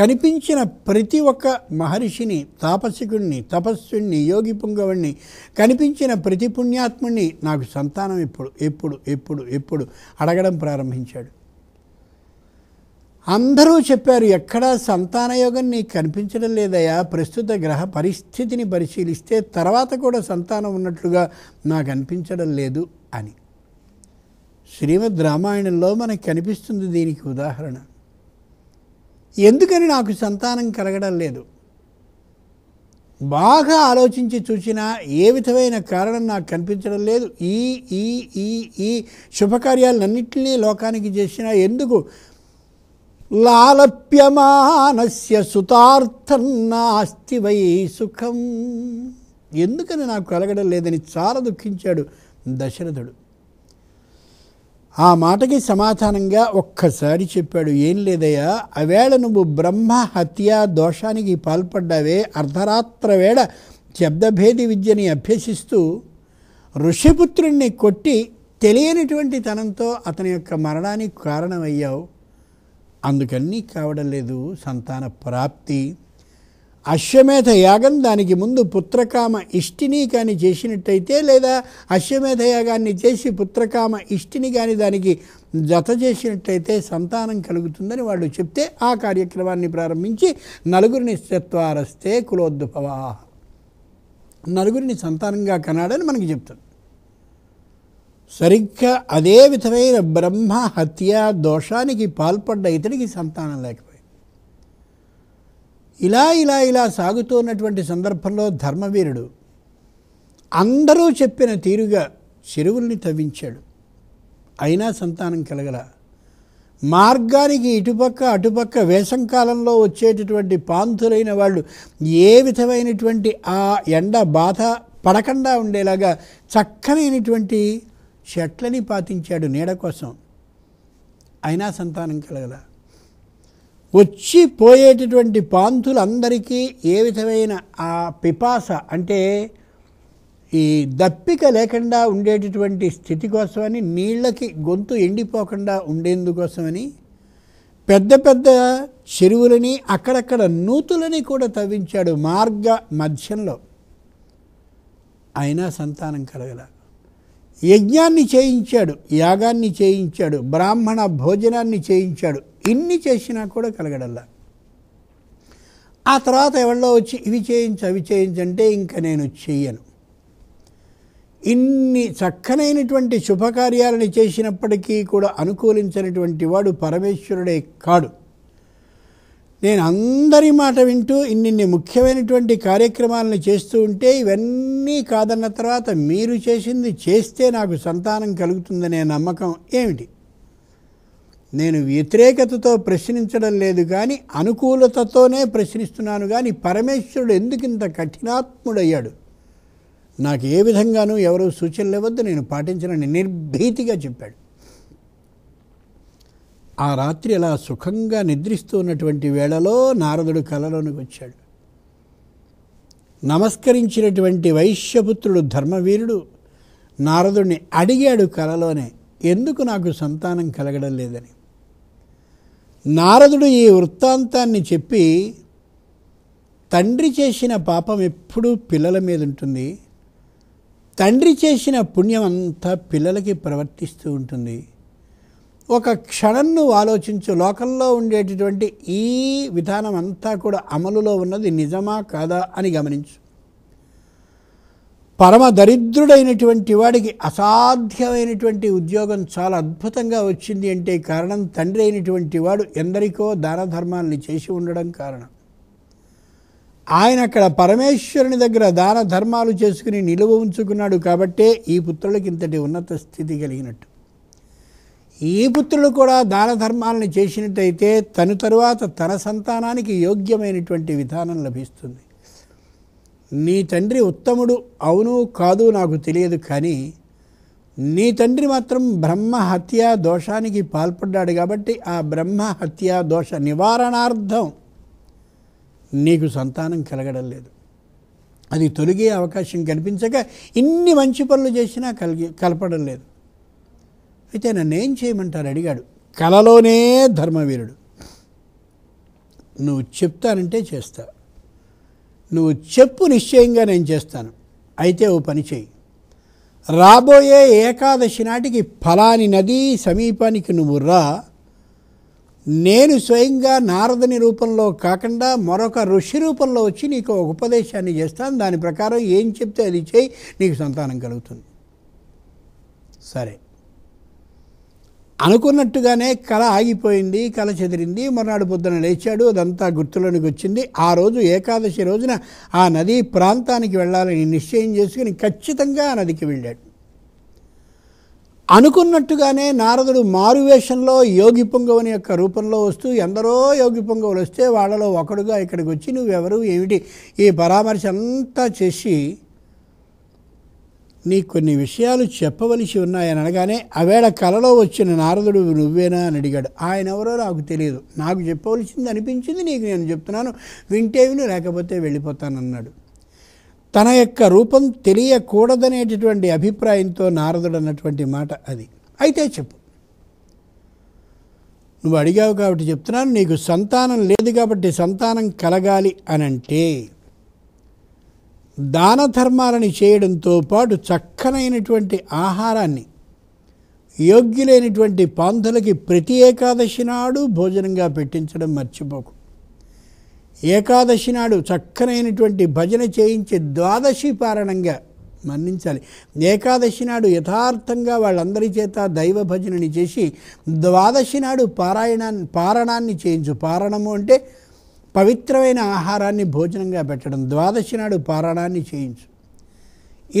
కనిపించిన ప్రతి ఒక్క మహర్షిని తాపసికుణ్ణి తపస్సుణ్ణి యోగి పుంగవుణ్ణి కనిపించిన ప్రతి పుణ్యాత్ముణ్ణి నాకు సంతానం ఎప్పుడు ఎప్పుడు ఎప్పుడు ఎప్పుడు అడగడం ప్రారంభించాడు అందరూ చెప్పారు ఎక్కడా యోగం నీకు కనిపించడం లేదయా ప్రస్తుత గ్రహ పరిస్థితిని పరిశీలిస్తే తర్వాత కూడా సంతానం ఉన్నట్లుగా నాకు అనిపించడం లేదు అని శ్రీమద్ రామాయణంలో మనకు కనిపిస్తుంది దీనికి ఉదాహరణ ఎందుకని నాకు సంతానం కలగడం లేదు బాగా ఆలోచించి చూసినా ఏ విధమైన కారణం నాకు కనిపించడం లేదు ఈ ఈ ఈ ఈ శుభకార్యాలన్నింటినీ లోకానికి చేసినా ఎందుకు లాలప్యమానస్య సుతార్థం నాస్తి వై సుఖం ఎందుకని నాకు కలగడం లేదని చాలా దుఃఖించాడు దశరథుడు ఆ మాటకి సమాధానంగా ఒక్కసారి చెప్పాడు ఏం లేదయ్యా అవేళ నువ్వు బ్రహ్మ హత్య దోషానికి పాల్పడ్డావే అర్ధరాత్ర వేళ శబ్దభేది విద్యని అభ్యసిస్తూ ఋషిపుత్రుణ్ణి కొట్టి తెలియనిటువంటి తనంతో అతని యొక్క మరణానికి కారణమయ్యావు అందుకని కావడం లేదు సంతాన ప్రాప్తి అశ్వమేధ యాగం దానికి ముందు పుత్రకామ ఇష్టిని కానీ చేసినట్టయితే లేదా అశ్వమేధ యాగాన్ని చేసి పుత్రకామ ఇష్టిని కానీ దానికి జత చేసినట్టయితే సంతానం కలుగుతుందని వాళ్ళు చెప్తే ఆ కార్యక్రమాన్ని ప్రారంభించి నలుగురిని చత్వారస్తే కులోద్భవా నలుగురిని సంతానంగా కనాడని మనకి చెప్తుంది సరిగ్గా అదే విధమైన బ్రహ్మ హత్య దోషానికి పాల్పడ్డ ఇతడికి సంతానం లేకపోతే ఇలా ఇలా ఇలా సాగుతున్నటువంటి సందర్భంలో ధర్మవీరుడు అందరూ చెప్పిన తీరుగా చెరువుల్ని తవ్వించాడు అయినా సంతానం కలగల మార్గానికి ఇటుపక్క అటుపక్క వేసంకాలంలో వచ్చేటటువంటి పాంతులైన వాళ్ళు ఏ విధమైనటువంటి ఆ ఎండ బాధ పడకుండా ఉండేలాగా చక్కనైనటువంటి చెట్లని పాతించాడు నీడ కోసం అయినా సంతానం కలగల వచ్చి పోయేటటువంటి పాంతులందరికీ ఏ విధమైన ఆ పిపాస అంటే ఈ దప్పిక లేకుండా ఉండేటటువంటి స్థితి కోసమని నీళ్ళకి గొంతు ఎండిపోకుండా ఉండేందుకోసమని పెద్ద పెద్ద చెరువులని అక్కడక్కడ నూతులని కూడా తవ్వించాడు మార్గ మధ్యంలో అయినా సంతానం కలగల యజ్ఞాన్ని చేయించాడు యాగాన్ని చేయించాడు బ్రాహ్మణ భోజనాన్ని చేయించాడు ఎన్ని చేసినా కూడా కలగడల్లా ఆ తర్వాత ఎవరిలో వచ్చి ఇవి చేయించు అవి చేయించంటే ఇంకా నేను చెయ్యను ఇన్ని చక్కనైనటువంటి శుభకార్యాలను చేసినప్పటికీ కూడా అనుకూలించినటువంటి వాడు పరమేశ్వరుడే కాడు నేను అందరి మాట వింటూ ఇన్నిన్ని ముఖ్యమైనటువంటి కార్యక్రమాలను చేస్తూ ఉంటే ఇవన్నీ కాదన్న తర్వాత మీరు చేసింది చేస్తే నాకు సంతానం కలుగుతుందనే నమ్మకం ఏమిటి నేను వ్యతిరేకతతో ప్రశ్నించడం లేదు కానీ అనుకూలతతోనే ప్రశ్నిస్తున్నాను కానీ పరమేశ్వరుడు ఎందుకు ఇంత కఠినాత్ముడయ్యాడు నాకు ఏ విధంగానూ ఎవరు సూచనలు ఇవ్వద్దు నేను పాటించనని నిర్భీతిగా చెప్పాడు ఆ రాత్రి అలా సుఖంగా నిద్రిస్తూ ఉన్నటువంటి వేళలో నారదుడు కలలోనికి వచ్చాడు నమస్కరించినటువంటి వైశ్యపుత్రుడు ధర్మవీరుడు నారదుడిని అడిగాడు కలలోనే ఎందుకు నాకు సంతానం కలగడం లేదని నారదుడు ఈ వృత్తాంతాన్ని చెప్పి తండ్రి చేసిన పాపం ఎప్పుడూ పిల్లల మీద ఉంటుంది తండ్రి చేసిన పుణ్యం అంతా పిల్లలకి ప్రవర్తిస్తూ ఉంటుంది ఒక క్షణం నువ్వు ఆలోచించు లోకంలో ఉండేటటువంటి ఈ విధానం అంతా కూడా అమలులో ఉన్నది నిజమా కాదా అని గమనించు పరమ దరిద్రుడైనటువంటి వాడికి అసాధ్యమైనటువంటి ఉద్యోగం చాలా అద్భుతంగా వచ్చింది అంటే కారణం తండ్రి అయినటువంటి వాడు ఎందరికో దాన ధర్మాల్ని చేసి ఉండడం కారణం ఆయన అక్కడ పరమేశ్వరుని దగ్గర దాన ధర్మాలు చేసుకుని నిలువ ఉంచుకున్నాడు కాబట్టే ఈ పుత్రులకి ఇంతటి ఉన్నత స్థితి కలిగినట్టు ఈ పుత్రులు కూడా దాన ధర్మాలను చేసినట్టయితే తను తరువాత తన సంతానానికి యోగ్యమైనటువంటి విధానం లభిస్తుంది నీ తండ్రి ఉత్తముడు అవును కాదు నాకు తెలియదు కానీ నీ తండ్రి మాత్రం బ్రహ్మ హత్యా దోషానికి పాల్పడ్డాడు కాబట్టి ఆ బ్రహ్మ దోష నివారణార్థం నీకు సంతానం కలగడం లేదు అది తొలగే అవకాశం కనిపించక ఇన్ని మంచి పనులు చేసినా కలిగి కలపడం లేదు అయితే నన్ను ఏం చేయమంటారు అడిగాడు కలలోనే ధర్మవీరుడు నువ్వు చెప్తానంటే చేస్తా నువ్వు చెప్పు నిశ్చయంగా నేను చేస్తాను అయితే ఓ పని చేయి రాబోయే ఏకాదశి నాటికి ఫలాని నది సమీపానికి నువ్వు రా నేను స్వయంగా నారదుని రూపంలో కాకుండా మరొక ఋషి రూపంలో వచ్చి నీకు ఒక ఉపదేశాన్ని చేస్తాను దాని ప్రకారం ఏం చెప్తే అది చేయి నీకు సంతానం కలుగుతుంది సరే అనుకున్నట్టుగానే కళ ఆగిపోయింది కళ చెదిరింది మర్నాడు పొద్దున లేచాడు అదంతా గుర్తులోనికి వచ్చింది ఆ రోజు ఏకాదశి రోజున ఆ నదీ ప్రాంతానికి వెళ్ళాలని నిశ్చయం చేసుకుని ఖచ్చితంగా ఆ నదికి వెళ్ళాడు అనుకున్నట్టుగానే నారదుడు మారువేషంలో యోగి పొంగవుని యొక్క రూపంలో వస్తూ ఎందరో యోగి పొంగవులు వస్తే వాళ్ళలో ఒకడుగా ఇక్కడికి వచ్చి నువ్వెవరు ఏమిటి ఈ పరామర్శ అంతా చేసి నీకు కొన్ని విషయాలు చెప్పవలసి ఉన్నాయని అనగానే ఆవేళ కలలో వచ్చిన నారదుడు నువ్వేనా అని అడిగాడు ఆయన ఎవరో నాకు తెలియదు నాకు చెప్పవలసింది అనిపించింది నీకు నేను చెప్తున్నాను వింటే విను లేకపోతే వెళ్ళిపోతానన్నాడు తన యొక్క రూపం తెలియకూడదనేటటువంటి అభిప్రాయంతో నారదుడు అన్నటువంటి మాట అది అయితే చెప్పు నువ్వు అడిగావు కాబట్టి చెప్తున్నాను నీకు సంతానం లేదు కాబట్టి సంతానం కలగాలి అనంటే దాన ధర్మాలని చేయడంతో పాటు చక్కనైనటువంటి ఆహారాన్ని యోగ్యులైనటువంటి పాంధులకి ప్రతి ఏకాదశి నాడు భోజనంగా పెట్టించడం మర్చిపోకు ఏకాదశి నాడు చక్కనైనటువంటి భజన చేయించి ద్వాదశి పారణంగా మన్నించాలి ఏకాదశి నాడు యథార్థంగా వాళ్ళందరి చేత దైవ భజనని చేసి ద్వాదశి నాడు పారాయణాన్ని పారణాన్ని చేయించు పారణము అంటే పవిత్రమైన ఆహారాన్ని భోజనంగా పెట్టడం ద్వాదశి నాడు పారాయణాన్ని చేయించు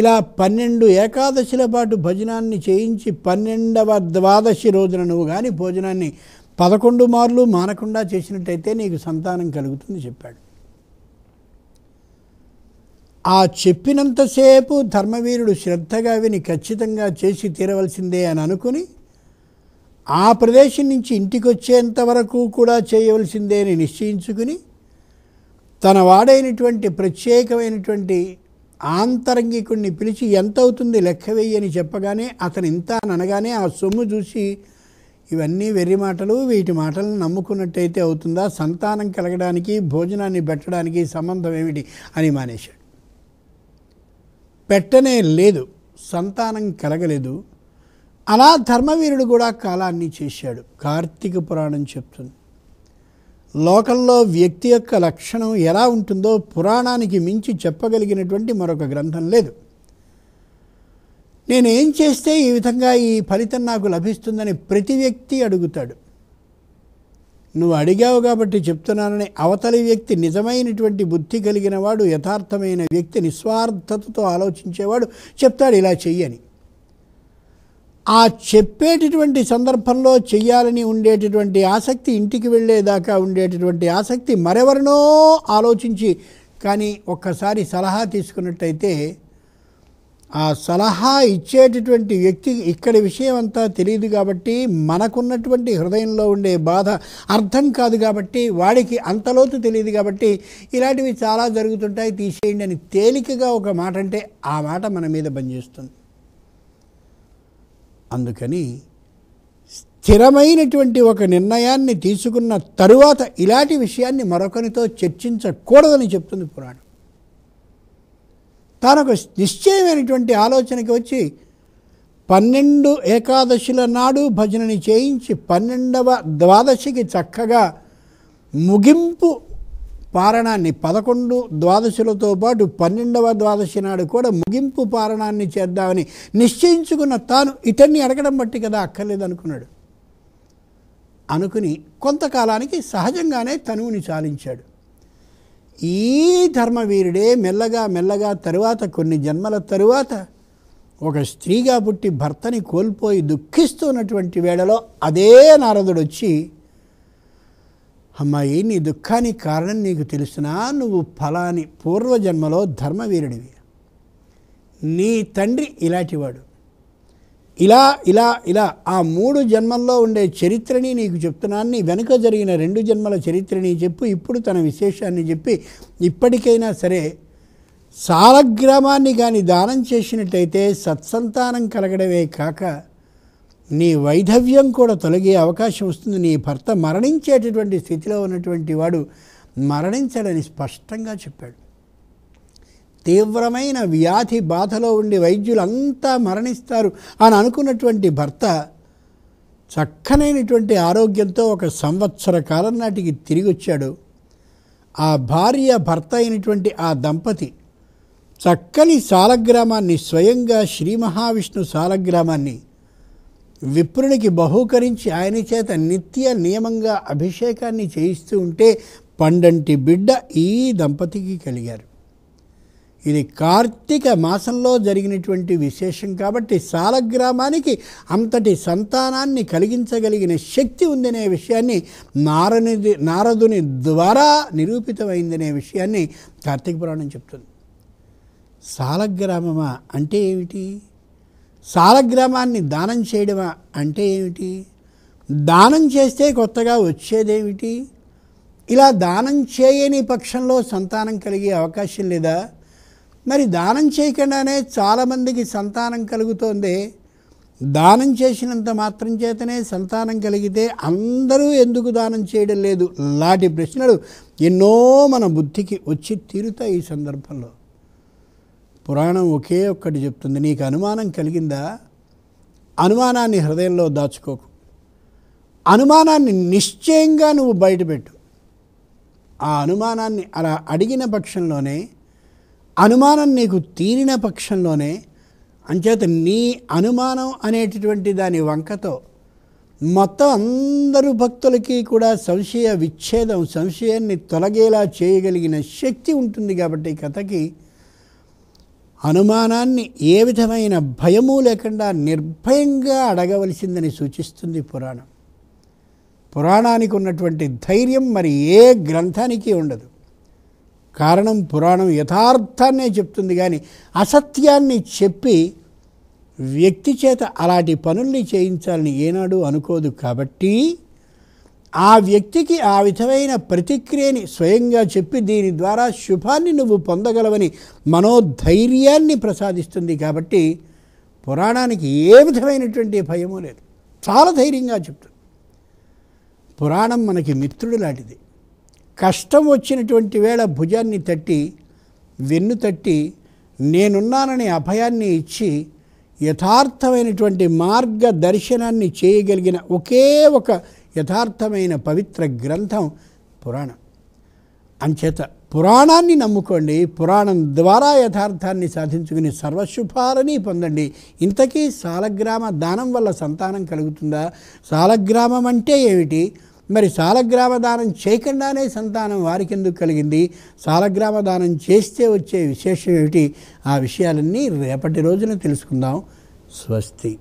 ఇలా పన్నెండు ఏకాదశిల పాటు భజనాన్ని చేయించి పన్నెండవ ద్వాదశి రోజున నువ్వు కానీ భోజనాన్ని పదకొండు మార్లు మానకుండా చేసినట్టయితే నీకు సంతానం కలుగుతుంది చెప్పాడు ఆ చెప్పినంతసేపు ధర్మవీరుడు శ్రద్ధగా విని ఖచ్చితంగా చేసి తీరవలసిందే అని అనుకుని ఆ ప్రదేశం నుంచి ఇంటికి వచ్చేంత వరకు కూడా చేయవలసిందే అని నిశ్చయించుకుని తన వాడైనటువంటి ప్రత్యేకమైనటువంటి ఆంతరంగికుణ్ణి పిలిచి ఎంత అవుతుంది లెక్క వెయ్యి అని చెప్పగానే అతను ఇంత అనగానే ఆ సొమ్ము చూసి ఇవన్నీ వెర్రి మాటలు వీటి మాటలను నమ్ముకున్నట్టయితే అవుతుందా సంతానం కలగడానికి భోజనాన్ని పెట్టడానికి సంబంధం ఏమిటి అని మానేశాడు పెట్టనే లేదు సంతానం కలగలేదు అలా ధర్మవీరుడు కూడా కాలాన్ని చేశాడు కార్తీక పురాణం చెప్తుంది లోకంలో వ్యక్తి యొక్క లక్షణం ఎలా ఉంటుందో పురాణానికి మించి చెప్పగలిగినటువంటి మరొక గ్రంథం లేదు నేనేం చేస్తే ఈ విధంగా ఈ ఫలితం నాకు లభిస్తుందని ప్రతి వ్యక్తి అడుగుతాడు నువ్వు అడిగావు కాబట్టి చెప్తున్నానని అవతలి వ్యక్తి నిజమైనటువంటి బుద్ధి కలిగిన వాడు యథార్థమైన వ్యక్తి నిస్వార్థతతో ఆలోచించేవాడు చెప్తాడు ఇలా చెయ్యని ఆ చెప్పేటటువంటి సందర్భంలో చేయాలని ఉండేటటువంటి ఆసక్తి ఇంటికి వెళ్ళేదాకా ఉండేటటువంటి ఆసక్తి మరెవరినో ఆలోచించి కానీ ఒక్కసారి సలహా తీసుకున్నట్టయితే ఆ సలహా ఇచ్చేటటువంటి వ్యక్తి ఇక్కడ విషయం అంతా తెలియదు కాబట్టి మనకున్నటువంటి హృదయంలో ఉండే బాధ అర్థం కాదు కాబట్టి వాడికి అంతలోతు తెలియదు కాబట్టి ఇలాంటివి చాలా జరుగుతుంటాయి తీసేయండి అని తేలికగా ఒక మాట అంటే ఆ మాట మన మీద పనిచేస్తుంది అందుకని స్థిరమైనటువంటి ఒక నిర్ణయాన్ని తీసుకున్న తరువాత ఇలాంటి విషయాన్ని మరొకరితో చర్చించకూడదని చెప్తుంది పురాణం ఒక నిశ్చయమైనటువంటి ఆలోచనకి వచ్చి పన్నెండు ఏకాదశుల నాడు భజనని చేయించి పన్నెండవ ద్వాదశికి చక్కగా ముగింపు పారణాన్ని పదకొండు ద్వాదశులతో పాటు పన్నెండవ ద్వాదశి నాడు కూడా ముగింపు పారణాన్ని చేద్దామని నిశ్చయించుకున్న తాను ఇతన్ని అడగడం బట్టి కదా అక్కర్లేదు అనుకున్నాడు అనుకుని కొంతకాలానికి సహజంగానే తనువుని చాలించాడు ఈ ధర్మవీరుడే మెల్లగా మెల్లగా తరువాత కొన్ని జన్మల తరువాత ఒక స్త్రీగా పుట్టి భర్తని కోల్పోయి దుఃఖిస్తున్నటువంటి వేళలో అదే నారదుడు వచ్చి అమ్మాయి నీ దుఃఖానికి కారణం నీకు తెలుసునా నువ్వు ఫలాని పూర్వజన్మలో ధర్మవీరుడివి నీ తండ్రి ఇలాంటివాడు ఇలా ఇలా ఇలా ఆ మూడు జన్మల్లో ఉండే చరిత్రని నీకు చెప్తున్నాను నీ వెనుక జరిగిన రెండు జన్మల చరిత్రని చెప్పు ఇప్పుడు తన విశేషాన్ని చెప్పి ఇప్పటికైనా సరే సాలగ్రామాన్ని కానీ దానం చేసినట్టయితే సత్సంతానం కలగడమే కాక నీ వైధవ్యం కూడా తొలగే అవకాశం వస్తుంది నీ భర్త మరణించేటటువంటి స్థితిలో ఉన్నటువంటి వాడు మరణించడని స్పష్టంగా చెప్పాడు తీవ్రమైన వ్యాధి బాధలో ఉండి అంతా మరణిస్తారు అని అనుకున్నటువంటి భర్త చక్కనైనటువంటి ఆరోగ్యంతో ఒక సంవత్సర కాలం నాటికి తిరిగి వచ్చాడు ఆ భార్య భర్త అయినటువంటి ఆ దంపతి చక్కని సాలగ్రామాన్ని స్వయంగా శ్రీ మహావిష్ణు సాలగ్రామాన్ని విప్రునికి బహూకరించి ఆయన చేత నిత్య నియమంగా అభిషేకాన్ని చేయిస్తూ ఉంటే పండంటి బిడ్డ ఈ దంపతికి కలిగారు ఇది కార్తీక మాసంలో జరిగినటువంటి విశేషం కాబట్టి సాలగ్రామానికి అంతటి సంతానాన్ని కలిగించగలిగిన శక్తి ఉందనే విషయాన్ని నారనిది నారదుని ద్వారా నిరూపితమైందనే విషయాన్ని కార్తీక పురాణం చెప్తుంది సాలగ్రామమా అంటే ఏమిటి సాలగ్రామాన్ని దానం చేయడమా అంటే ఏమిటి దానం చేస్తే కొత్తగా వచ్చేదేమిటి ఇలా దానం చేయని పక్షంలో సంతానం కలిగే అవకాశం లేదా మరి దానం చేయకుండానే చాలామందికి సంతానం కలుగుతోంది దానం చేసినంత మాత్రం చేతనే సంతానం కలిగితే అందరూ ఎందుకు దానం చేయడం లేదు లాంటి ప్రశ్నలు ఎన్నో మన బుద్ధికి వచ్చి తీరుతాయి ఈ సందర్భంలో పురాణం ఒకే ఒక్కటి చెప్తుంది నీకు అనుమానం కలిగిందా అనుమానాన్ని హృదయంలో దాచుకోకు అనుమానాన్ని నిశ్చయంగా నువ్వు బయటపెట్టు ఆ అనుమానాన్ని అలా అడిగిన పక్షంలోనే అనుమానం నీకు తీరిన పక్షంలోనే అంచేత నీ అనుమానం అనేటటువంటి దాని వంకతో మొత్తం అందరూ భక్తులకి కూడా సంశయ విచ్ఛేదం సంశయాన్ని తొలగేలా చేయగలిగిన శక్తి ఉంటుంది కాబట్టి కథకి అనుమానాన్ని ఏ విధమైన భయము లేకుండా నిర్భయంగా అడగవలసిందని సూచిస్తుంది పురాణం పురాణానికి ఉన్నటువంటి ధైర్యం మరి ఏ గ్రంథానికి ఉండదు కారణం పురాణం యథార్థాన్నే చెప్తుంది కానీ అసత్యాన్ని చెప్పి వ్యక్తి చేత అలాంటి పనుల్ని చేయించాలని ఏనాడు అనుకోదు కాబట్టి ఆ వ్యక్తికి ఆ విధమైన ప్రతిక్రియని స్వయంగా చెప్పి దీని ద్వారా శుభాన్ని నువ్వు పొందగలవని మనోధైర్యాన్ని ప్రసాదిస్తుంది కాబట్టి పురాణానికి ఏ విధమైనటువంటి భయము లేదు చాలా ధైర్యంగా చెప్తుంది పురాణం మనకి మిత్రుడు లాంటిది కష్టం వచ్చినటువంటి వేళ భుజాన్ని తట్టి వెన్ను తట్టి నేనున్నానని అభయాన్ని ఇచ్చి యథార్థమైనటువంటి మార్గ దర్శనాన్ని చేయగలిగిన ఒకే ఒక యథార్థమైన పవిత్ర గ్రంథం పురాణం అంచేత పురాణాన్ని నమ్ముకోండి పురాణం ద్వారా యథార్థాన్ని సాధించుకుని సర్వశుభాలని పొందండి ఇంతకీ సాలగ్రామ దానం వల్ల సంతానం కలుగుతుందా సాలగ్రామం అంటే ఏమిటి మరి సాలగ్రామ దానం చేయకుండానే సంతానం వారికి ఎందుకు కలిగింది సాలగ్రామ దానం చేస్తే వచ్చే విశేషం ఏమిటి ఆ విషయాలన్నీ రేపటి రోజున తెలుసుకుందాం స్వస్తి